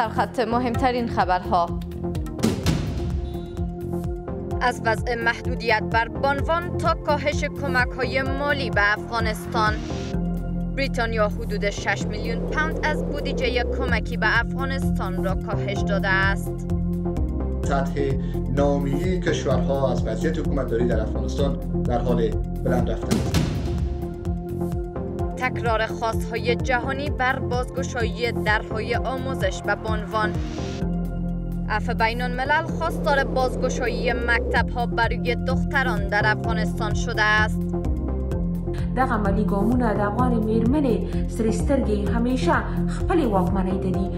سرخط مهمترین خبرها از وضع محدودیت بر بانوان تا کاهش کمک های مالی به افغانستان بریتانیا حدود 6 میلیون پوند از بودجه کمکی به افغانستان را کاهش داده است سطح نامی کشورها از وضعیت حکومتداری در افغانستان در حال بلند رفتن است تکرار خواستهای جهانی بر بازگشایی درهای آموزش و بانوان اف بین الملل خواستار بازگشایی مکتب ها برای دختران در افغانستان شده است دغه ملي ګامونه د افغان میرمنې سرې سترګې همیشه خپلې واکمنۍ ته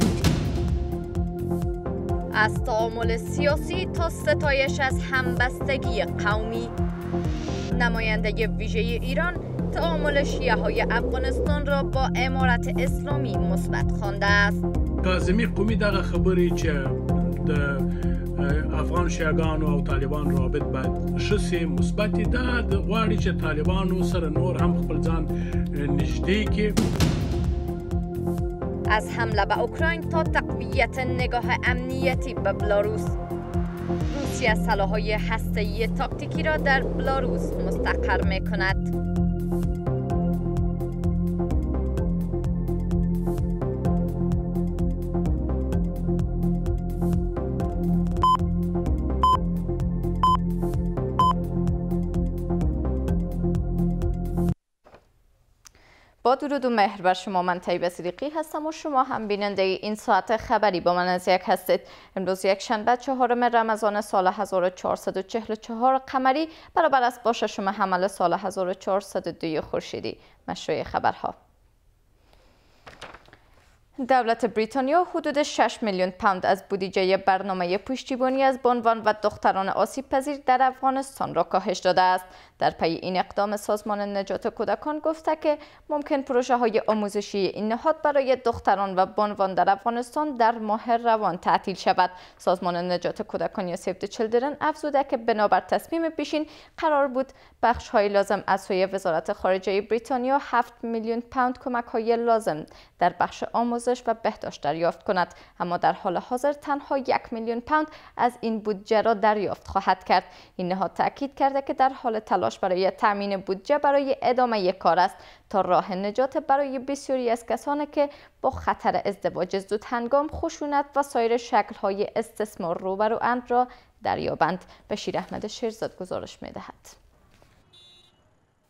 از تعامل سیاسی تا ستایش از همبستگی قومی نماینده ویژه ایران تعامل شیعه های افغانستان را با امارت اسلامی مثبت خوانده است کازمی قومی دغه خبری چې د افغان شیعگان او طالبان رابط باید شسی مثبت ده د غواړي چې طالبانو سره نور هم خپل ځان نږدې از حمله به اوکراین تا تقویت نگاه امنیتی به بلاروس روسیه سلاحهای هسته‌ای تاکتیکی را در بلاروس مستقر میکند. با درود و مهر بر شما من طیبه صدیقی هستم و شما هم بیننده این ساعت خبری با من از یک هستید امروز یک شنبه چهارم رمضان سال 1444 قمری برابر است باشه شما حمل سال 1402 خورشیدی مشروع خبرها دولت بریتانیا حدود 6 میلیون پوند از بودیجه برنامه پشتیبانی از بانوان و دختران آسیب پذیر در افغانستان را کاهش داده است. در پی این اقدام سازمان نجات کودکان گفته که ممکن پروژه های آموزشی این نهاد برای دختران و بانوان در افغانستان در ماه روان تعطیل شود. سازمان نجات کودکان یا سیفت چلدرن افزوده که بنابر تصمیم پیشین قرار بود بخش های لازم از سوی وزارت خارجه بریتانیا 7 میلیون پوند کمک های لازم در بخش آموزش و بهداشت دریافت کند اما در حال حاضر تنها یک میلیون پوند از این بودجه را دریافت خواهد کرد این نهاد تاکید کرده که در حال تلاش برای تامین بودجه برای ادامه کار است تا راه نجات برای بسیاری از کسانی که با خطر ازدواج زود هنگام خشونت و سایر شکل‌های استثمار روبرو اند را دریابند شیر احمد شیرزاد گزارش می‌دهد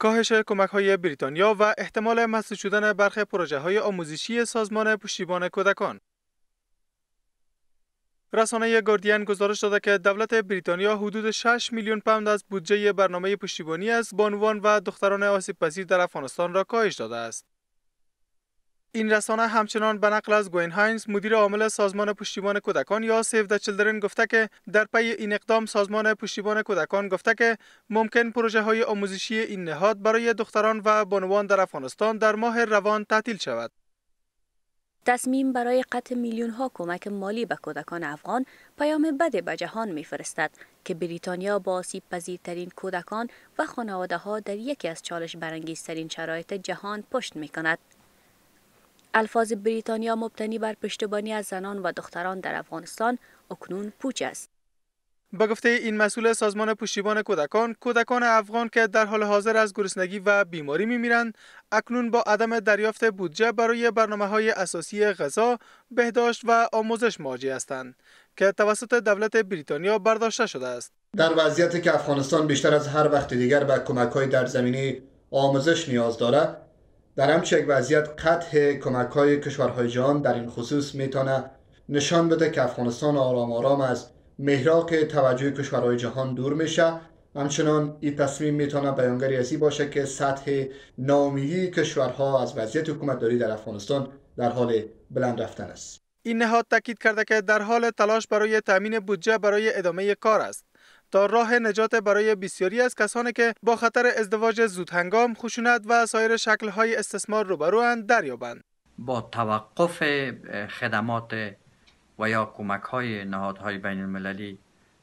کاهش کمک های بریتانیا و احتمال مسدود شدن برخی پروژه های آموزشی سازمان پشتیبان کودکان رسانه گاردین گزارش داده که دولت بریتانیا حدود 6 میلیون پوند از بودجه برنامه پشتیبانی از بانوان و دختران آسیب پذیر در افغانستان را کاهش داده است. این رسانه همچنان به نقل از گوین هاینز مدیر عامل سازمان پشتیبان کودکان یا سیو د چلدرن گفته که در پی این اقدام سازمان پشتیبان کودکان گفته که ممکن پروژه های آموزشی این نهاد برای دختران و بانوان در افغانستان در ماه روان تعطیل شود تصمیم برای قطع میلیون ها کمک مالی به کودکان افغان پیام بده به جهان میفرستد که بریتانیا با آسیب پذیرترین کودکان و خانواده ها در یکی از چالش برانگیزترین شرایط جهان پشت می کند. الفاظ بریتانیا مبتنی بر پشتبانی از زنان و دختران در افغانستان اکنون پوچ است. به گفته این مسئول سازمان پشتیبان کودکان، کودکان افغان که در حال حاضر از گرسنگی و بیماری میمیرند، اکنون با عدم دریافت بودجه برای برنامه های اساسی غذا، بهداشت و آموزش مواجه هستند که توسط دولت بریتانیا برداشته شده است. در وضعیتی که افغانستان بیشتر از هر وقت دیگر به کمک های در زمینی آموزش نیاز دارد، در یک وضعیت قطع کمک های کشورهای جهان در این خصوص میتونه نشان بده که افغانستان آرام آرام از مهراق توجه کشورهای جهان دور میشه همچنان این تصمیم میتونه بیانگری از باشه که سطح نامیهی کشورها از وضعیت داری در افغانستان در حال بلند رفتن است این نهاد تاکید کرده که در حال تلاش برای تامین بودجه برای ادامه کار است تا راه نجات برای بسیاری از کسانی که با خطر ازدواج زودهنگام، خشونت و سایر های استثمار اند دریابند. با توقف خدمات و یا کمک های نهادهای بین المللی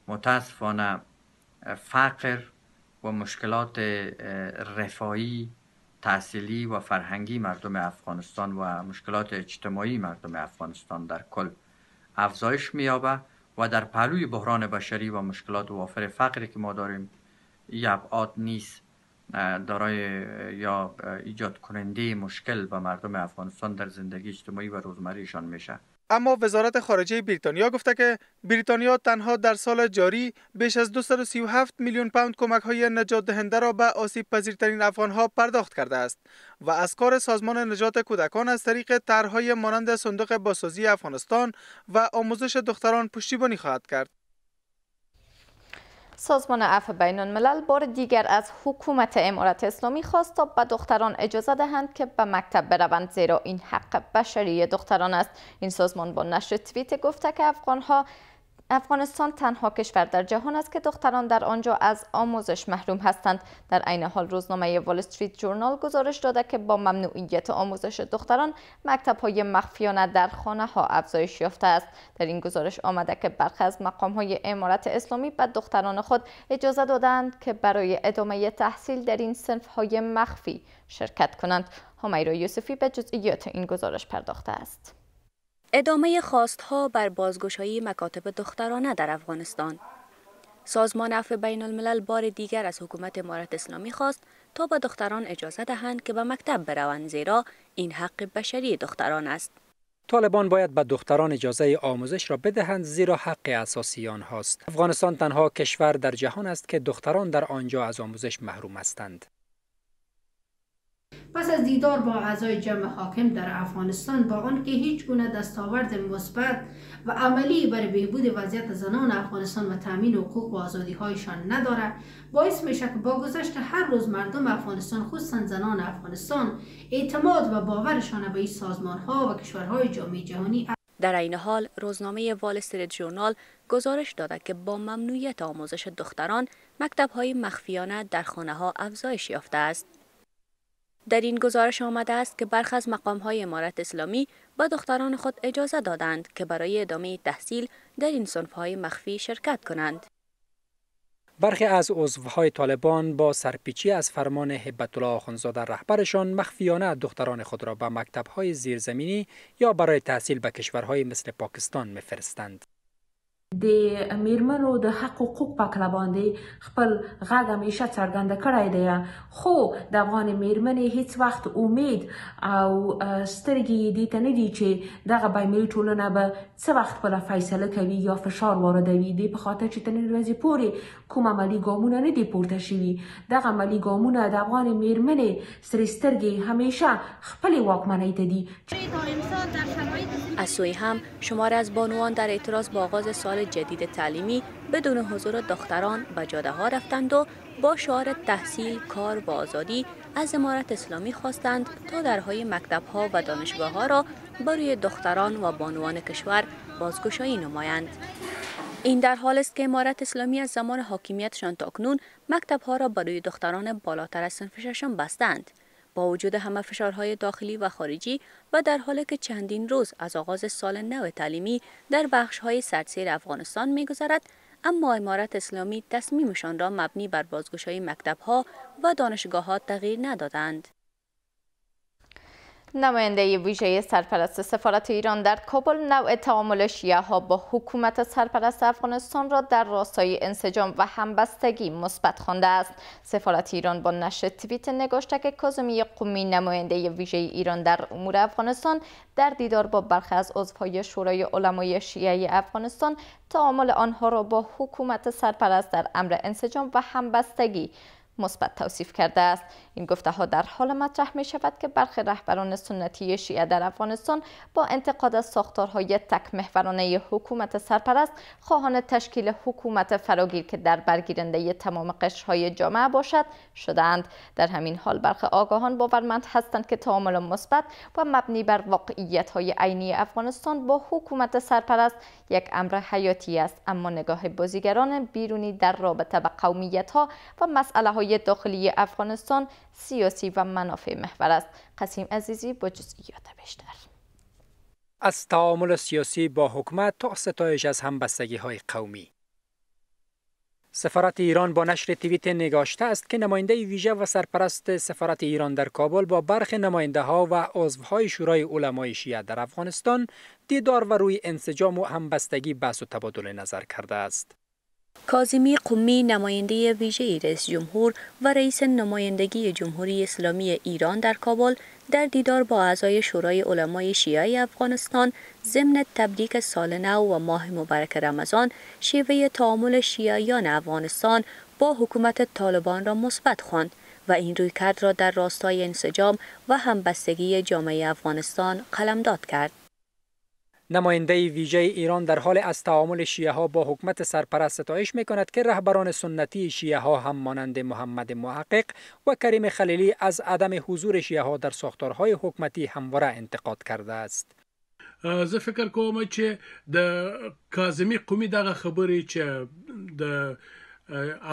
متاسفانه فقر و مشکلات رفاهی تحصیلی و فرهنگی مردم افغانستان و مشکلات اجتماعی مردم افغانستان در کل افزایش می‌یابد. و در پهلوی بحران بشری و مشکلات وافر فقری که ما داریم یبعاد نیست دارای یا ایجاد کننده مشکل به مردم افغانستان در زندگی اجتماعی و روزمریشان میشه اما وزارت خارجه بریتانیا گفته که بریتانیا تنها در سال جاری بیش از 237 میلیون پوند کمک های نجات دهنده را به آسیب پذیرترین افغان ها پرداخت کرده است و از کار سازمان نجات کودکان از طریق طرحهای مانند صندوق بازسازی افغانستان و آموزش دختران پشتیبانی خواهد کرد. سازمان عفو بین الملل بار دیگر از حکومت امارت اسلامی خواست تا به دختران اجازه دهند که به مکتب بروند زیرا این حق بشری دختران است این سازمان با نشر توییت گفته که ها افغانستان تنها کشور در جهان است که دختران در آنجا از آموزش محروم هستند در عین حال روزنامه وال استریت جورنال گزارش داده که با ممنوعیت آموزش دختران مکتب های مخفیانه در خانه ها افزایش یافته است در این گزارش آمده که برخی از مقام های امارت اسلامی به دختران خود اجازه دادند که برای ادامه تحصیل در این صنف های مخفی شرکت کنند حمیرا یوسفی به جزئیات این گزارش پرداخته است ادامه ها بر بازگشایی مکاتب دخترانه در افغانستان سازمان عفو بین الملل بار دیگر از حکومت امارت اسلامی خواست تا به دختران اجازه دهند که به مکتب بروند زیرا این حق بشری دختران است. طالبان باید به دختران اجازه آموزش را بدهند زیرا حق اساسی آنهاست. افغانستان تنها کشور در جهان است که دختران در آنجا از آموزش محروم هستند. پس از دیدار با اعضای جمع حاکم در افغانستان با آنکه هیچ گونه دستاورد مثبت و عملی برای بهبود وضعیت زنان افغانستان و تامین حقوق و آزادی هایشان نداره باعث میشه که با گذشت هر روز مردم افغانستان خصوصا زنان افغانستان اعتماد و باورشان به این سازمان ها و کشورهای جامعه جهانی در این حال روزنامه وال استریت جورنال گزارش داده که با ممنوعیت آموزش دختران مکتب های مخفیانه در خانه ها افزایش یافته است در این گزارش آمده است که برخ از های امارت اسلامی با دختران خود اجازه دادند که برای ادامه تحصیل در این های مخفی شرکت کنند. برخی از عضوهای طالبان با سرپیچی از فرمان حبت الله آخونزاده رهبرشان مخفیانه دختران خود را به های زیرزمینی یا برای تحصیل به کشورهای مثل پاکستان میفرستند. د میرمنو د حق حقوق په کله باندې خپل غږ همیشه څرګنده کړی دی خو د افغان میرمنې هیڅ وخت امید او سترګې دې ته نه دي چې دغه بایملي ټولنه به څه وخت خپله فیصله کوي یا فشار واردوي دې په خاطر چې تر نن ورځې پورې کوم عملي ګامونه نه دي پورته شوي دغه عملي ګامونه د افغان میرمنې سرې سترګې همیشه خپلې واکمنۍ ته دي اسوی هم شمار از بانوان در اعتراض با آغاز سال جدید تعلیمی بدون حضور دختران به جاده ها رفتند و با شعار تحصیل، کار و آزادی از امارت اسلامی خواستند تا درهای مکتب ها و دانشگاه ها را برای دختران و بانوان کشور بازگشایی نمایند. این در حال است که امارت اسلامی از زمان حاکمیتشان تا کنون مکتب ها را برای دختران بالاتر از سنف بستند. با وجود همه فشارهای داخلی و خارجی و در حالی که چندین روز از آغاز سال نو تعلیمی در بخشهای سرسیر افغانستان میگذرد اما امارت اسلامی تصمیمشان را مبنی بر بازگشایی مکتبها و دانشگاهها تغییر ندادند نماینده ویژه سرپرست سفارت ایران در کابل نوع تعامل شیعه ها با حکومت سرپرست افغانستان را در راستای انسجام و همبستگی مثبت خوانده است سفارت ایران با نشر توییت که کاظمی قومی نماینده ویژه ایران در امور افغانستان در دیدار با برخی از عضوهای شورای علمای شیعه افغانستان تعامل آنها را با حکومت سرپرست در امر انسجام و همبستگی مثبت توصیف کرده است این گفته ها در حال مطرح می شود که برخی رهبران سنتی شیعه در افغانستان با انتقاد از ساختارهای تک محورانه حکومت سرپرست خواهان تشکیل حکومت فراگیر که در برگیرنده تمام قشرهای جامعه باشد شدند در همین حال برخی آگاهان باورمند هستند که تعامل مثبت و مبنی بر واقعیت های عینی افغانستان با حکومت سرپرست یک امر حیاتی است اما نگاه بازیگران بیرونی در رابطه به قومیت ها و مسئله های داخلی افغانستان سیاسی و منافع محور است قسیم عزیزی با جزئیات بیشتر از تعامل سیاسی با حکومت تا ستایش از همبستگی های قومی سفارت ایران با نشر توییت نگاشته است که نماینده ویژه و سرپرست سفارت ایران در کابل با برخ نماینده ها و عضوهای شورای علمای شیعه در افغانستان دیدار و روی انسجام و همبستگی بحث و تبادل نظر کرده است. کازمی قمی نماینده ویژه رئیس جمهور و رئیس نمایندگی جمهوری اسلامی ایران در کابل در دیدار با اعضای شورای علمای شیعه افغانستان ضمن تبریک سال نو و ماه مبارک رمضان شیوه تعامل شیعیان افغانستان با حکومت طالبان را مثبت خواند و این رویکرد را در راستای انسجام و همبستگی جامعه افغانستان قلمداد کرد نماینده ویژه ایران در حال از تعامل شیعه ها با حکومت سرپرست ستایش می کند که رهبران سنتی شیعه ها هم مانند محمد محقق و کریم خلیلی از عدم حضور شیعه ها در ساختارهای حکمتی همواره انتقاد کرده است. زه فکر کوم چې د کاظمی قومي دغه خبرې چې د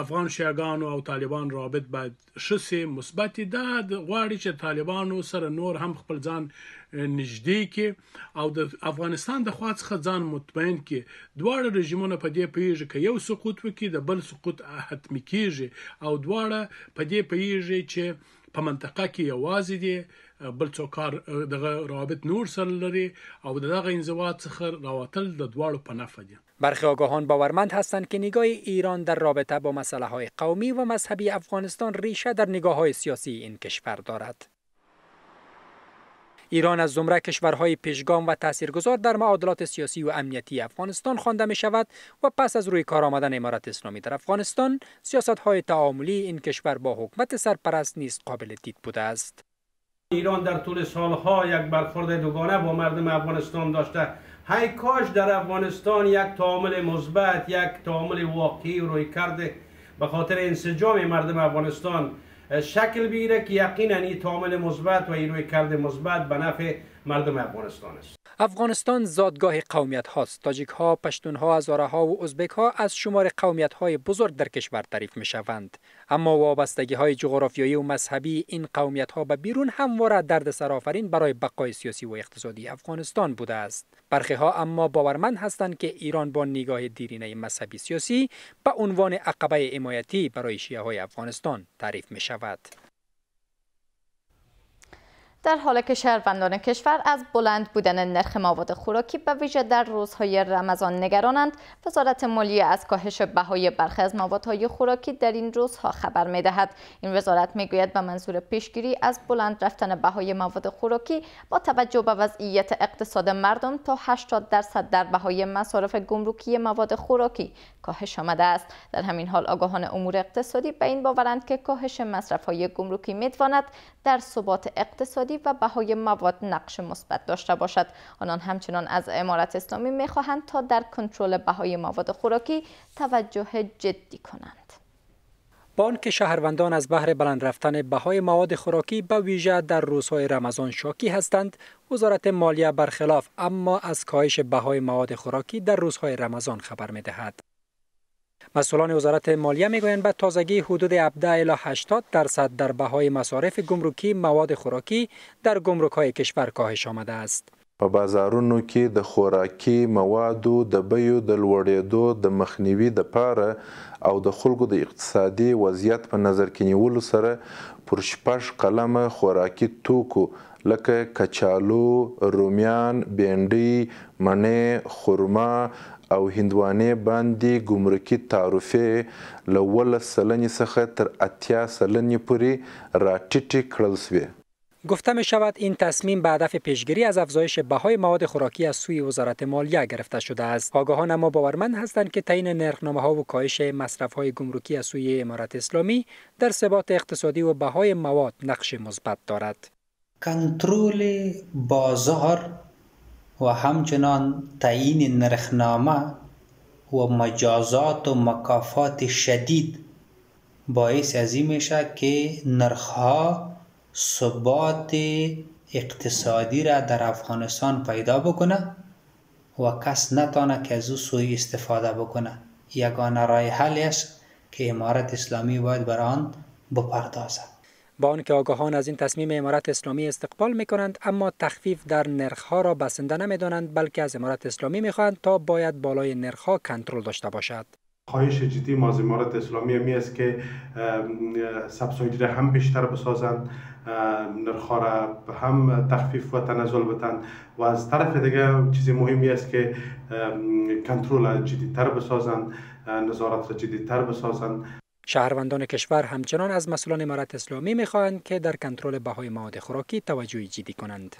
افغان شیعاګانو او طالبان رابط باید ښه سي مثبت ده غواړي چې طالبانو سره نور هم خپل ځان نږدې کې او د افغانستان د خوا څخه ځان مطمئن کې دواړه رژیمونه په دې پیږي چې یو سقوط وکړي د بل سقوط حتمی کیږي او دواړه په دې پیږي چې په منطقه کې یوازې دي بل څو کار دغه رابط نور سره لري او دغه انزوا څخه راوتل د دواړو په نفع دي برخی آگاهان باورمند هستند که نگاه ایران در رابطه با مسئله های قومی و مذهبی افغانستان ریشه در نگاه های سیاسی این کشور دارد. ایران از زمره کشورهای پیشگام و تاثیرگذار در معادلات سیاسی و امنیتی افغانستان خوانده می شود و پس از روی کار آمدن امارت اسلامی در افغانستان سیاست های تعاملی این کشور با حکومت سرپرست نیز قابل دید بوده است ایران در طول سالها یک برخورد دوگانه با مردم افغانستان داشته هی کاش در افغانستان یک تعامل مثبت یک تعامل واقعی روی کرده به خاطر انسجام مردم افغانستان شکل بگیره که یقینا این تعامل مثبت و این روی کرده مثبت به نفع مردم افغانستان است افغانستان زادگاه قومیت هاست تاجیک ها پشتون ها ازاره ها و ازبک ها از شمار قومیت های بزرگ در کشور تعریف می شوند اما وابستگی های جغرافیایی و مذهبی این قومیت ها به بیرون همواره درد سرافرین برای بقای سیاسی و اقتصادی افغانستان بوده است برخی ها اما باورمند هستند که ایران با نگاه دیرینه مذهبی سیاسی به عنوان عقبه حمایتی برای شیعه های افغانستان تعریف می شود در حالی که شهروندان کشور از بلند بودن نرخ مواد خوراکی به ویژه در روزهای رمضان نگرانند وزارت مالیه از کاهش بهای برخی از موادهای خوراکی در این روزها خبر میدهد این وزارت میگوید به منظور پیشگیری از بلند رفتن بهای مواد خوراکی با توجه به وضعیت اقتصاد مردم تا 80 درصد در بهای مصارف گمرکی مواد خوراکی کاهش آمده است در همین حال آگاهان امور اقتصادی به این باورند که کاهش مصرف‌های گمرکی میتواند در ثبات اقتصادی و بهای مواد نقش مثبت داشته باشد آنان همچنان از امارت اسلامی میخواهند تا در کنترل بهای مواد خوراکی توجه جدی کنند با آنکه شهروندان از بحر بلند رفتن بهای مواد خوراکی به ویژه در روزهای رمضان شاکی هستند وزارت مالیه برخلاف اما از کاهش بهای مواد خوراکی در روزهای رمضان خبر دهد مسئولان وزارت مالیه میگویند به تازگی حدود 17 الی 80 درصد در بهای مصارف گمرکی مواد خوراکی در گمرک های کشور کاهش آمده است. په بازارونو کې د خوراکي موادو د بیو د لوړېدو د مخنیوي د پاره او د خلکو د اقتصادي وضعیت په نظر کې نیولو سره پر شپږ قلمه خوراکي توکو لکه کچالو رومیان بینډۍ مڼې خرما او هندوانې باندې ګمرکي تعرفې له ولس سلنې څخه تر اتیا سلنې پورې راټیټې کړل سوې گفته می شود این تصمیم به هدف پیشگیری از افزایش بهای مواد خوراکی از سوی وزارت مالیه گرفته شده است. آگاهان اما باورمند هستند که تعیین نرخنامه ها و کاهش مصرف های گمرکی از سوی امارت اسلامی در ثبات اقتصادی و بهای مواد نقش مثبت دارد. کنترل بازار و همچنان تعیین نرخنامه و مجازات و مکافات شدید باعث از این که نرخها ثبات اقتصادی را در افغانستان پیدا بکنه و کس نتانه که از او سوی استفاده بکنه یگانه رای حل است که امارت اسلامی باید بر آن بپردازد با آنکه آگاهان از این تصمیم امارت اسلامی استقبال می کنند اما تخفیف در ها را بسنده نمی دانند بلکه از امارت اسلامی می خواهند تا باید بالای نرخ ها کنترل داشته باشد خواهش جدی ما از امارت اسلامی همی است که سبسایدی را هم بیشتر بسازند نرخ را هم تخفیف و تنزل بتن و از طرف دیگه چیزی مهمی است که کنترل جدیدتر بسازند نظارت را تر بسازند شهروندان کشور همچنان از مسئولان امارت اسلامی میخواهند که در کنترل بهای مواد خوراکی توجه جدی کنند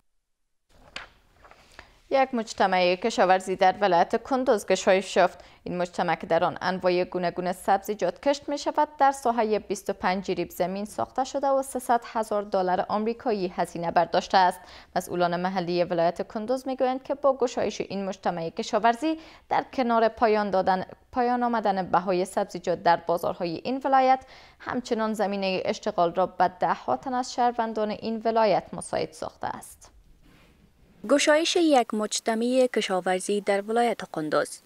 یک مجتمع کشاورزی در ولایت کندوز گشایش یافت این مجتمع که در آن انواع گوناگون سبزیجات کشت می شود در ساحه 25 جریب زمین ساخته شده و 300 هزار دلار آمریکایی هزینه برداشته است مسئولان محلی ولایت کندوز گویند که با گشایش این مجتمع کشاورزی در کنار پایان دادن پایان آمدن بهای سبزیجات در بازارهای این ولایت همچنان زمینه اشتغال را به ده تن از شهروندان این ولایت مساعد ساخته است گشایش یک مجتمع کشاورزی در ولایت قندوز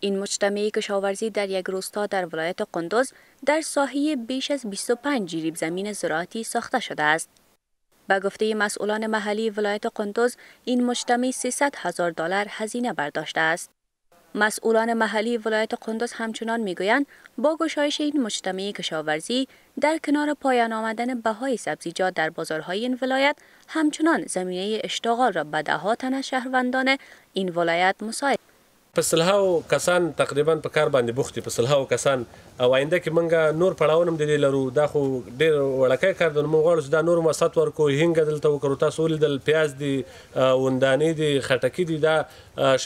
این مجتمع کشاورزی در یک روستا در ولایت قندوز در ساحه بیش از 25 جریب زمین زراعتی ساخته شده است. به گفته مسئولان محلی ولایت قندوز این مجتمع 300 هزار دلار هزینه برداشته است. مسئولان محلی ولایت قندوز همچنان میگویند با گشایش این مجتمع کشاورزی در کنار پایان آمدن بهای سبزیجات در بازارهای این ولایت همچنان زمینه اشتغال را به دهها تن از شهروندان این ولایت مساعد په سلهاو کسان تقریبا په کار باندې بوختي په سلهاو کسان او آینده کې مونږه نور پړاونم د دې لرو دا خو ډېر وړکای کار د مونږ غواړو دا نور مسات ورکو هینګ دلته وکړو تاسو ول د پیاز دی وندانې دی خټکی دی دا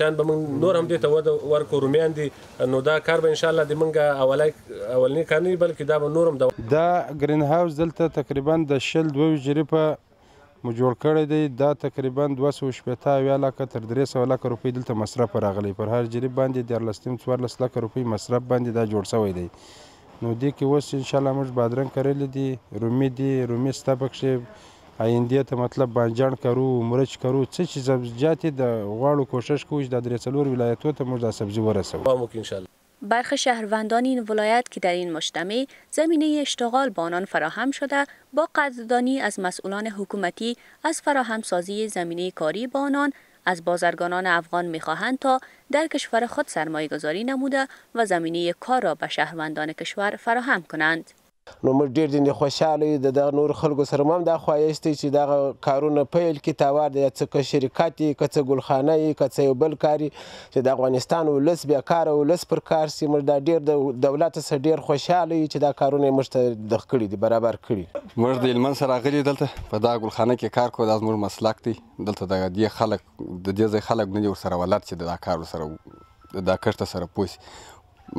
شان به مونږ نور هم دې ته ورکو رومیان دی نو دا کار به ان شاء الله د مونږه اولای اولنی کار نه بلکې دا به نورم دا دا گرین هاوس دلته تقریبا د شل دوه جریپه مو جوړ کړی دی دا تقریبا 260 اویا لکه تر 300 لکه روپۍ دلته مصرف راغلی پر هر جریب باندې د لستیم 14 لکه روپۍ مصرف باندې دا جوړ شوی دی نو دې کې اوس ان شاء الله موږ بادرنګ کرلی دي رومي دي رومي ستا پکښې آینده ته مطلب بانجان کرو مرچ کرو څه چې سبزیجات د غواړو کوشش کوو چې د درې څلور ولایتو ته موږ دا سبزي ورسوو ان شاء الله برخی شهروندان این ولایت که در این مجتمع زمینه اشتغال با آنان فراهم شده با قدردانی از مسئولان حکومتی از فراهم سازی زمینه کاری با آنان از بازرگانان افغان میخواهند تا در کشور خود سرمایه گذاری نموده و زمینه کار را به شهروندان کشور فراهم کنند. نو موږ ډېر دې خوشاله یو د دغه نور خلکو سره هم دا خواهش دی چې دغه کارونه پیل کړي تاوار دی څه که شرکت یي که څه ګلخانه یي که څه یو بل کار چې د افغانستان ولس بېکاره ولس پر کار سي موږ دا ډېر د دولت سره ډېر خوشاله یو چې دا کارونه یې موږ ته د کړي دي برابر کړي موږ د هلمند سره راغلي دلته په دغه ګلخانه کې کار کوو دا زموږ مسلک دی دلته د دې خلک د دې ځای خلک نه دي ورسره ولر چې دا کار ورسره دا کښته سره پوسي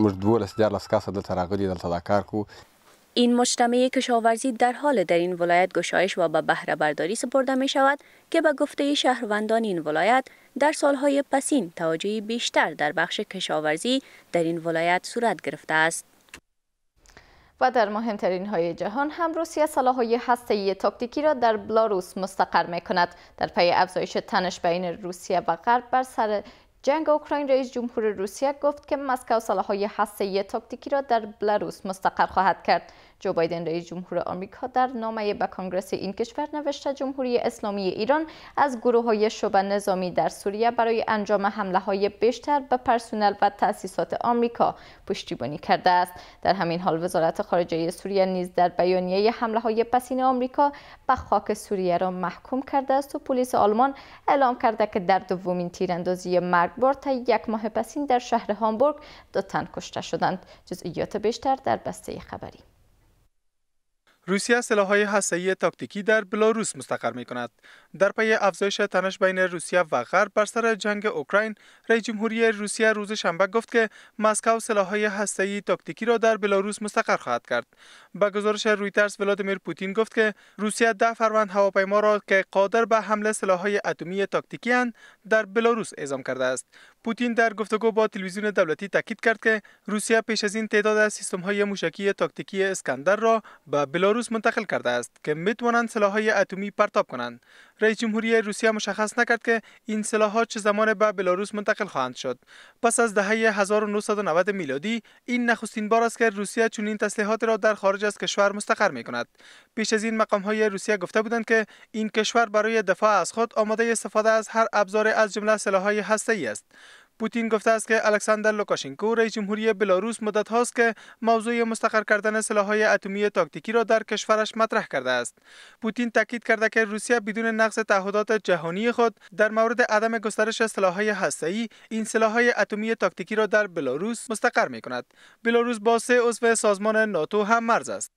موږ دولس دیارلس کاسه دلته راغلي دلته دا کار کوو این مجتمع کشاورزی در حال در این ولایت گشایش و به بهره برداری سپرده می شود که به گفته شهروندان این ولایت در سالهای پسین توجه بیشتر در بخش کشاورزی در این ولایت صورت گرفته است. و در مهمترین های جهان هم روسیه های هسته تاکتیکی را در بلاروس مستقر می کند در پی افزایش تنش بین روسیه و غرب بر سر جنگ اوکراین رئیس جمهور روسیه گفت که مسکو سلاحهای هسته‌ای تاکتیکی را در بلاروس مستقر خواهد کرد جو بایدن رئیس جمهور آمریکا در نامه به کنگرس این کشور نوشته جمهوری اسلامی ایران از گروه های شبه نظامی در سوریه برای انجام حمله های بیشتر به پرسنل و تاسیسات آمریکا پشتیبانی کرده است در همین حال وزارت خارجه سوریه نیز در بیانیه حمله های پسین آمریکا به خاک سوریه را محکوم کرده است و پلیس آلمان اعلام کرده که در دومین تیراندازی مرگبار تا یک ماه پسین در شهر هامبورگ دو تن کشته شدند جزئیات بیشتر در بسته خبری روسیه سلاحهای هسته‌ای تاکتیکی در بلاروس مستقر می کند. در پی افزایش تنش بین روسیه و غرب بر سر جنگ اوکراین، رئیس جمهوری روسیه روز شنبه گفت که مسکو سلاحهای هسته‌ای تاکتیکی را در بلاروس مستقر خواهد کرد. با گزارش رویترز ولادیمیر پوتین گفت که روسیه ده فروند هواپیما را که قادر به حمله سلاحهای اتمی تاکتیکی اند در بلاروس اعزام کرده است. پوتین در گفتگو با تلویزیون دولتی تاکید کرد که روسیه پیش از این تعداد از سیستم های موشکی تاکتیکی اسکندر را به بلاروس منتقل کرده است که می توانند سلاح اتمی پرتاب کنند رئیس جمهوری روسیه مشخص نکرد که این ها چه زمان به بلاروس منتقل خواهند شد. پس از دهه 1990 میلادی این نخستین بار است که روسیه چنین تسلیحات را در خارج از کشور مستقر می کند. پیش از این مقام های روسیه گفته بودند که این کشور برای دفاع از خود آماده استفاده از هر ابزار از جمله هسته ای است. پوتین گفته است که الکساندر لوکاشنکو رئیس جمهوری بلاروس مدت هاست که موضوع مستقر کردن های اتمی تاکتیکی را در کشورش مطرح کرده است پوتین تاکید کرده که روسیه بدون نقض تعهدات جهانی خود در مورد عدم گسترش هسته ای این های اتمی تاکتیکی را در بلاروس مستقر می کند بلاروس با سه عضو سازمان ناتو هم مرز است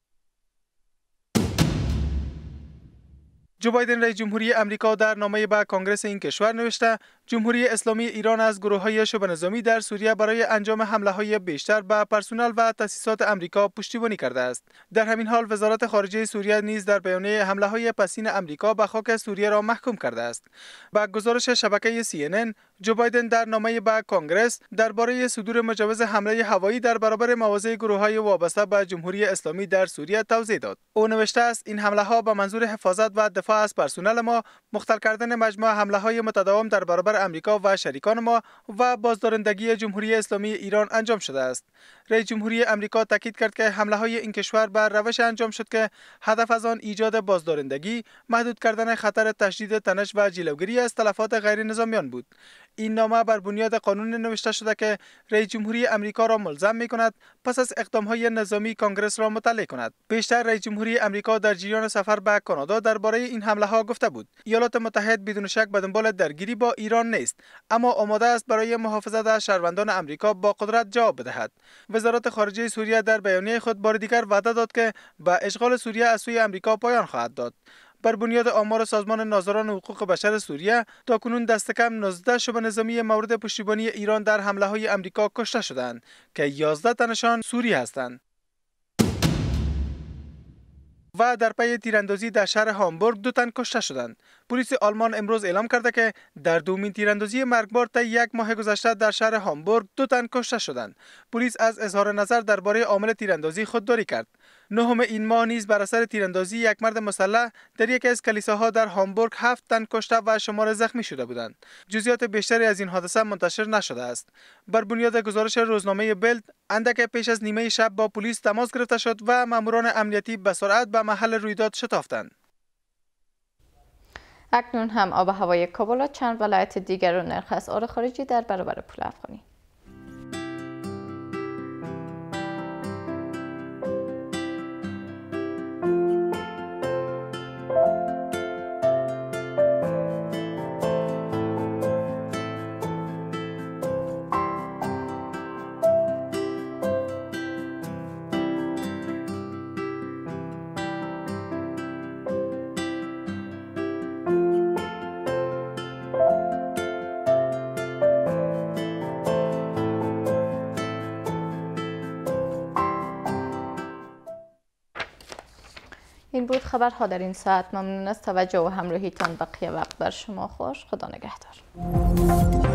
جو بایدن رئیس جمهوری امریکا در نامه به کنگره این کشور نوشته جمهوری اسلامی ایران از گروه های شبه نظامی در سوریه برای انجام حمله های بیشتر به پرسونل و تاسیسات امریکا پشتیبانی کرده است در همین حال وزارت خارجه سوریه نیز در بیانیه حمله های پسین امریکا به خاک سوریه را محکوم کرده است با گزارش شبکه CNN جو بایدن در نامه به کنگرس درباره صدور مجوز حمله هوایی در برابر مواضع گروه های وابسته به جمهوری اسلامی در سوریه توضیح داد او نوشته است این حمله ها به منظور حفاظت و دفاع از پرسونل ما مختل کردن مجموع حمله های متداوم در برابر امریکا و شریکان ما و بازدارندگی جمهوری اسلامی ایران انجام شده است رئی جمهوری امریکا تاکید کرد که حمله های این کشور بر روش انجام شد که هدف از آن ایجاد بازدارندگی محدود کردن خطر تشدید تنش و جلوگیری از تلفات غیر نظامیان بود این نامه بر بنیاد قانون نوشته شده که رئیس جمهوری امریکا را ملزم می کند پس از اقدام های نظامی کانگرس را مطلع کند بیشتر رئیس جمهوری امریکا در جریان سفر به کانادا درباره این حمله ها گفته بود ایالات متحد بدون شک به دنبال درگیری با ایران نیست اما آماده است برای محافظت از شهروندان امریکا با قدرت جواب بدهد وزارت خارجه سوریه در بیانیه خود بار دیگر وعده داد که به اشغال سوریه از سوی امریکا پایان خواهد داد بر بنیاد آمار سازمان ناظران حقوق بشر سوریه تا کنون دست کم 19 شبه نظامی مورد پشتیبانی ایران در حمله های امریکا کشته شدند که 11 تنشان سوری هستند و در پی تیراندازی در شهر هامبورگ دو تن کشته شدند. پلیس آلمان امروز اعلام کرده که در دومین تیراندازی مرگبار تا یک ماه گذشته در شهر هامبورگ دو تن کشته شدند. پلیس از اظهار نظر درباره عامل تیراندازی خودداری کرد. نهم این ماه نیز بر اثر تیراندازی یک مرد مسلح در یکی از کلیساها در هامبورگ هفت تن کشته و شمار زخمی شده بودند جزئیات بیشتری از این حادثه منتشر نشده است بر بنیاد گزارش روزنامه بلد اندکه پیش از نیمه شب با پلیس تماس گرفته شد و ماموران امنیتی به سرعت به محل رویداد شتافتند اکنون هم آب هوای کابل چند ولایت دیگر و نرخ اسعار خارجی در برابر پول افغانی این بود خبرها در این ساعت ممنون است توجه و همراهیتان بقیه وقت بر شما خوش خدا نگهدار